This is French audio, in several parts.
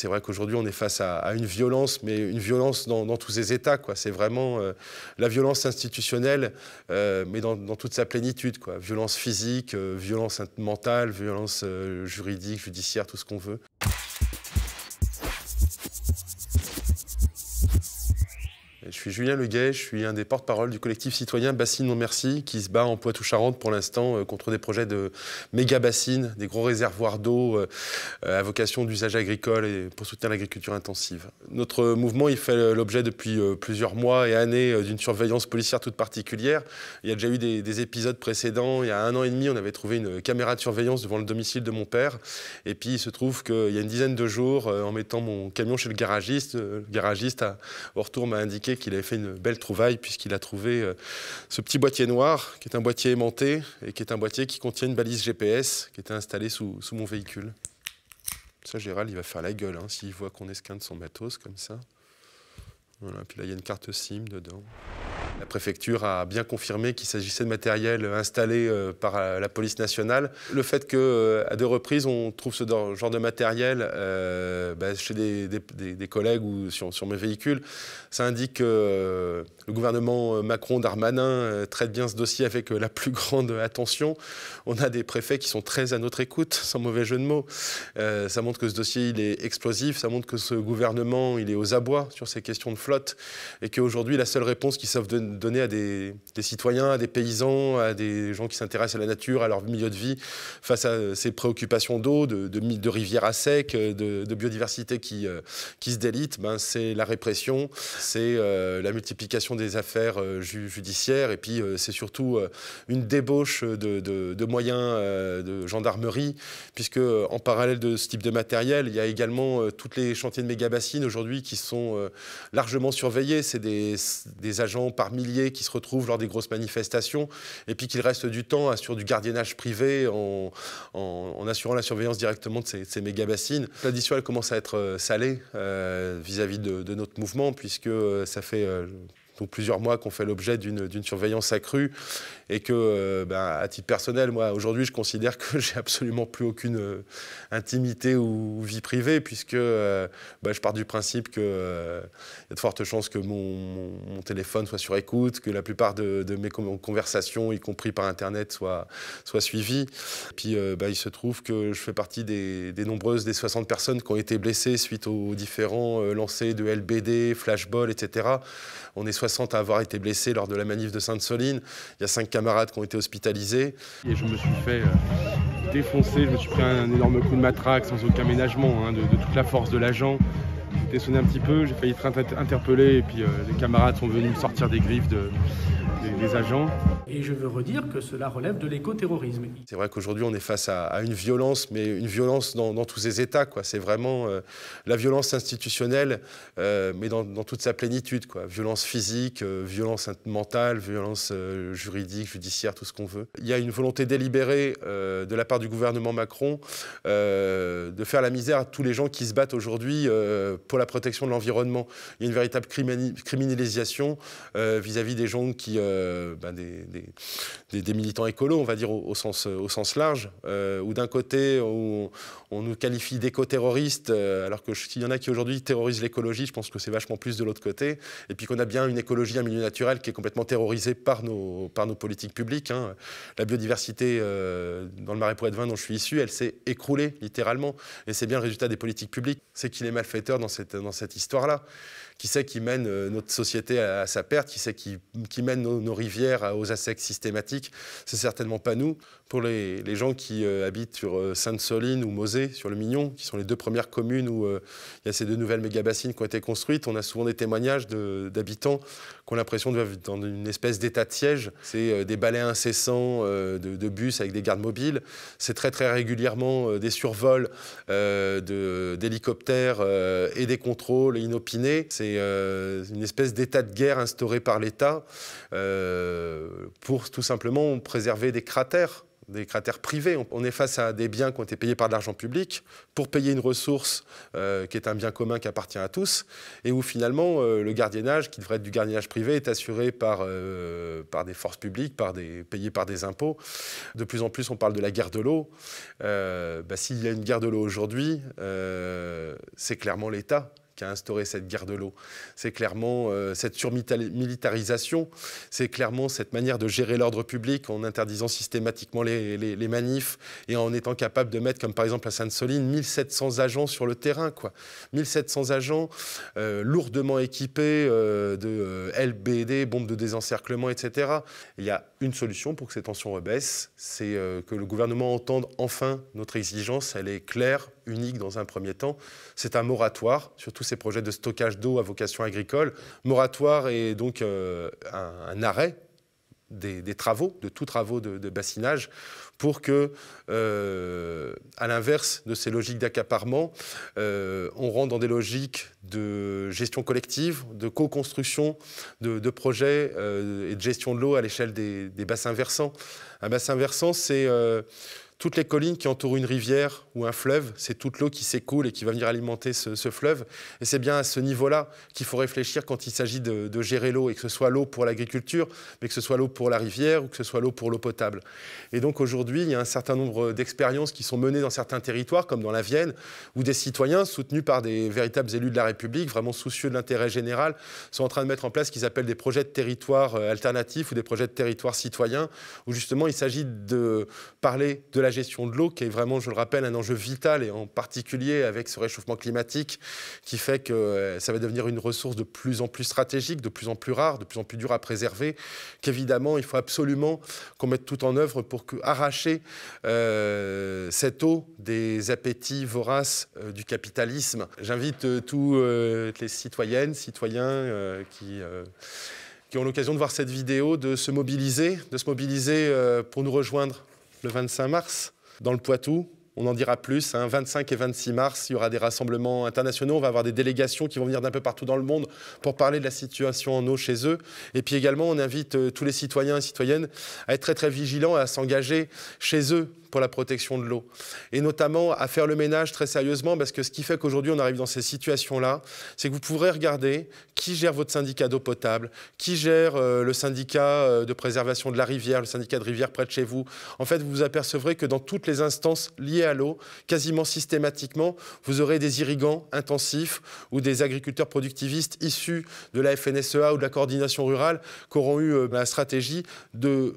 C'est vrai qu'aujourd'hui, on est face à, une violence, mais une violence dans, tous ses états. C'est vraiment euh, la violence institutionnelle, euh, mais dans, toute sa plénitude. Quoi. Violence physique, euh, violence mentale, violence juridique, judiciaire, tout ce qu'on veut. suis Julien Leguet, je suis un des porte-parole du collectif citoyen Bassine Non Merci qui se bat en poitou charente pour l'instant euh, contre des projets de méga bassines, des gros réservoirs d'eau euh, euh, à vocation d'usage agricole et pour soutenir l'agriculture intensive. Notre mouvement, il fait l'objet depuis plusieurs mois et années d'une surveillance policière toute particulière. Il y a déjà eu des, épisodes précédents. Il y a un an et demi, on avait trouvé une caméra de surveillance devant le domicile de mon père. Et puis, il se trouve qu'il y a une dizaine de jours, en mettant mon camion chez le garagiste, le garagiste, au retour, m'a indiqué qu'il il avait fait une belle trouvaille puisqu'il a trouvé euh, ce petit boîtier noir qui est un boîtier aimanté et qui est un boîtier qui contient une balise GPS qui était installée sous, mon véhicule. Ça, Gérald, il va faire la gueule hein, s'il voit qu'on esquinte son matos comme ça. Voilà, puis là, il y a une carte SIM dedans. La préfecture a bien confirmé qu'il s'agissait de matériel installé euh, par euh, la police nationale. Le fait qu'à euh, deux reprises, on trouve ce genre de matériel bah, chez des, collègues ou sur, sur, mes véhicules, ça indique que le gouvernement Macron-Darmanin traite bien ce dossier avec la plus grande attention. On a des préfets qui sont très à notre écoute, sans mauvais jeu de mots. ça montre que ce dossier, il est explosif, ça montre que ce gouvernement, il est aux abois sur ces questions de flotte et qu'aujourd'hui, la seule réponse qui savent de donner à des, citoyens, à des paysans, à des gens qui s'intéressent à la nature, à leur milieu de vie, face à euh, ces préoccupations d'eau, de, de, rivières à sec, euh, de, biodiversité qui, euh, qui se délite, ben, c'est la répression, c'est la multiplication des affaires judiciaires, et puis c'est surtout une débauche de, moyens de gendarmerie, puisque en parallèle de ce type de matériel, il y a également toutes les chantiers de méga-bassines aujourd'hui qui sont largement surveillés. C'est des agents parmi qui se retrouvent lors des grosses manifestations, et puis qu'il reste du temps à sur du gardiennage privé en, assurant la surveillance directement de ces, méga bassines. L'addition, commence à être euh, salée euh, vis-à-vis de, notre mouvement, puisque euh, ça fait donc plusieurs mois qu'on fait l'objet d'une surveillance accrue et que, euh, ben, à titre personnel, moi aujourd'hui, je considère que j'ai absolument plus aucune euh, intimité ou vie privée puisque euh, ben, je pars du principe qu'il y a de fortes chances que mon, téléphone soit sur écoute, que la plupart de, mes conversations, y compris par Internet, soient, soit suivies. puis, ben, il se trouve que je fais partie des, des nombreuses, des 60 personnes qui ont été blessées suite aux différents lancers de LBD, flashball, etc. On est 60 à avoir été blessé lors de la manif de Sainte-Soline. Il y a cinq camarades qui ont été hospitalisés. Et je me suis fait euh, défoncer, je me suis pris un énorme coup de matraque sans aucun ménagement hein, de, toute la force de l'agent. J'ai sonné un petit peu, j'ai failli être interpellé et puis euh, les camarades sont venus me sortir des griffes de, des, agents. Et je veux redire que cela relève de l'écoterrorisme. C'est vrai qu'aujourd'hui, on est face à, une violence, mais une violence dans, tous ces états. C'est vraiment euh, la violence institutionnelle, euh, mais dans, toute sa plénitude. Quoi. Violence physique, euh, violence mentale, violence juridique, judiciaire, tout ce qu'on veut. Il y a une volonté délibérée de la part du gouvernement Macron de faire la misère à tous les gens qui se battent aujourd'hui pour la protection de l'environnement. Il y a une véritable criminalisation vis à -vis des gens qui euh, ben des, militants écolos, on va dire au, sens, euh, au sens large, euh, où d'un côté on, nous qualifie d'éco-terroristes, euh, alors que s'il y en a qui aujourd'hui terrorisent l'écologie, je pense que c'est vachement plus de l'autre côté, et puis qu'on a bien une écologie, un milieu naturel qui est complètement terrorisé par nos, par nos politiques publiques. Hein. La biodiversité dans le marais pour vin dont je suis issu, elle s'est écroulée littéralement, et c'est bien le résultat des politiques publiques. C'est qu'il est malfaiteur dans cette, dans cette histoire-là. Qui sait qui mène notre société à, sa perte, qui sait qui, qui mène nos nos rivières aux assecs systématiques. C'est certainement pas nous. Pour les, gens qui euh, habitent sur euh, Sainte-Soline ou Mosée, sur le Mignon, qui sont les deux premières communes où euh, il y a ces deux nouvelles méga-bassines qui ont été construites, on a souvent des témoignages d'habitants qu'on qui ont l'impression de vivre dans une espèce d'état de siège. C'est des balais incessants de, bus avec des gardes mobiles. C'est très très régulièrement des survols d'hélicoptères et des contrôles inopinés. C'est une espèce d'état de guerre instauré par l'État. Euh, pour tout simplement préserver des cratères des cratères privés. On est face à des biens qui ont été payés par de l'argent public pour payer une ressource euh, qui est un bien commun qui appartient à tous et où finalement euh, le gardiennage, qui devrait être du gardiennage privé, est assuré par, par des forces publiques, payé par des impôts. De plus en plus, on parle de la guerre de l'eau. Bah, s'il y a une guerre de l'eau aujourd'hui, c'est clairement l'État qui a instauré cette guerre de l'eau. C'est clairement euh, cette surmilitarisation, c'est clairement cette manière de gérer l'ordre public en interdisant systématiquement les, manifs et en étant capable de mettre, comme par exemple à Sainte-Soline, 1700 agents sur le terrain. Quoi. 1700 agents euh, lourdement équipés euh, de LBD, bombes de désencerclement, etc. Il y a une solution pour que ces tensions rebaissent, c'est que le gouvernement entende enfin notre exigence, elle est claire, unique dans un premier temps. C'est un moratoire sur tous ces projets de stockage d'eau à vocation agricole. Moratoire et donc euh, un, arrêt des, travaux, de tous travaux de, bassinage, pour que, euh, à l'inverse de ces logiques d'accaparement, euh, on rentre dans des logiques de gestion collective, de co-construction de, projets et de gestion de l'eau à l'échelle des, des, bassins versants. Un bassin versant, c'est toutes les collines qui entourent une rivière ou un fleuve, c'est toute l'eau qui s'écoule et qui va venir alimenter ce, fleuve. Et c'est bien à ce niveau-là qu'il faut réfléchir quand il s'agit de, de gérer l'eau, et que ce soit l'eau pour l'agriculture, mais que ce soit l'eau pour la rivière ou que ce soit l'eau pour l'eau potable. Et donc aujourd'hui, il y a un certain nombre d'expériences qui sont menées dans certains territoires, comme dans la Vienne, où des citoyens, soutenus par des véritables élus de la République, vraiment soucieux de l'intérêt général, sont en train de mettre en place ce qu'ils appellent des projets de territoire euh, alternatifs ou des projets de territoire citoyens, où justement il s'agit de parler de la la gestion de l'eau, qui est vraiment, je le rappelle, un enjeu vital, et en particulier avec ce réchauffement climatique, qui fait que euh, ça va devenir une ressource de plus en plus stratégique, de plus en plus rare, de plus en plus dure à préserver, qu'évidemment, il faut absolument qu'on mette tout en œuvre pour que, arracher euh, cette eau des appétits voraces euh, du capitalisme. J'invite euh, les citoyennes, citoyens qui qui ont l'occasion de voir cette vidéo, de se mobiliser, de se mobiliser pour nous rejoindre le 25 mars dans le Poitou. On en dira plus. Hein. 25 et 26 mars, il y aura des rassemblements internationaux. On va avoir des délégations qui vont venir d'un peu partout dans le monde pour parler de la situation en eau chez eux. Et puis également, on invite euh, tous les citoyens et citoyennes à être très très vigilants et à s'engager chez eux pour la protection de l'eau. Et notamment à faire le ménage très sérieusement, parce que ce qui fait qu'aujourd'hui on arrive dans ces situations-là, c'est que vous pourrez regarder qui gère votre syndicat d'eau potable, qui gère euh, le syndicat euh, de préservation de la rivière, le syndicat de rivière près de chez vous. En fait, vous vous apercevrez que dans toutes les instances liées à l'eau, quasiment systématiquement, vous aurez des irrigants intensifs ou des agriculteurs productivistes issus de la FNSEA ou de la coordination rurale qui auront eu euh, la stratégie de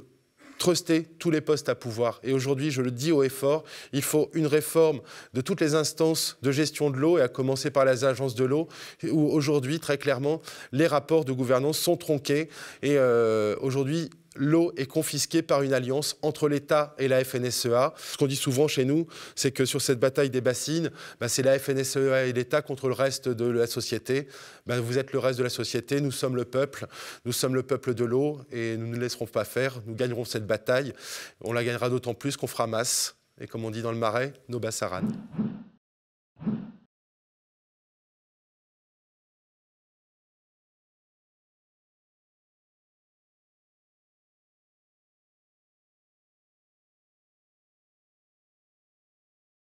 truster tous les postes à pouvoir. Et aujourd'hui, je le dis haut et fort, il faut une réforme de toutes les instances de gestion de l'eau, et à commencer par les agences de l'eau, où aujourd'hui, très clairement, les rapports de gouvernance sont tronqués. Et euh, aujourd'hui, l'eau est confisquée par une alliance entre l'État et la FNSEA. Ce qu'on dit souvent chez nous, c'est que sur cette bataille des bassines, bah, c'est la FNSEA et l'État contre le reste de la société. Bah, vous êtes le reste de la société, nous sommes le peuple, nous sommes le peuple de l'eau et nous ne laisserons pas faire. Nous gagnerons cette bataille. On la gagnera d'autant plus qu'on fera masse. Et comme on dit dans le marais, nos bassaranes.